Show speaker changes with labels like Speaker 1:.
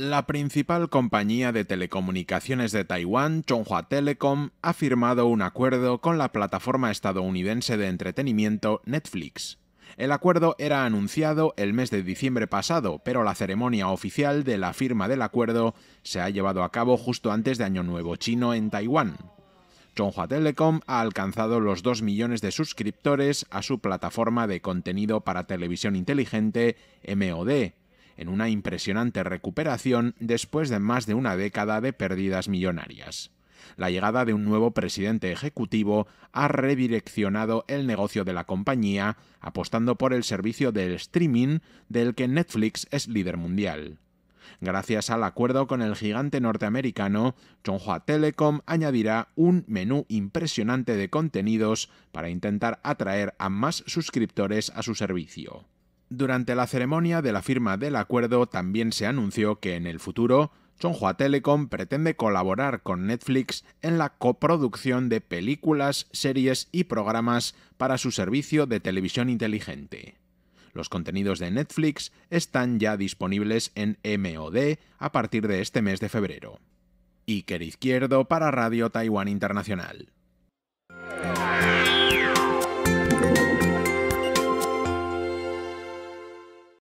Speaker 1: La principal compañía de telecomunicaciones de Taiwán, Chonghua Telecom, ha firmado un acuerdo con la plataforma estadounidense de entretenimiento Netflix. El acuerdo era anunciado el mes de diciembre pasado, pero la ceremonia oficial de la firma del acuerdo se ha llevado a cabo justo antes de Año Nuevo Chino en Taiwán. Chonghua Telecom ha alcanzado los 2 millones de suscriptores a su plataforma de contenido para televisión inteligente MOD, en una impresionante recuperación después de más de una década de pérdidas millonarias. La llegada de un nuevo presidente ejecutivo ha redireccionado el negocio de la compañía, apostando por el servicio del streaming del que Netflix es líder mundial. Gracias al acuerdo con el gigante norteamericano, Chonghua Telecom añadirá un menú impresionante de contenidos para intentar atraer a más suscriptores a su servicio. Durante la ceremonia de la firma del acuerdo también se anunció que en el futuro Chonghua Telecom pretende colaborar con Netflix en la coproducción de películas, series y programas para su servicio de televisión inteligente. Los contenidos de Netflix están ya disponibles en MOD a partir de este mes de febrero. Iker Izquierdo para Radio Taiwán Internacional.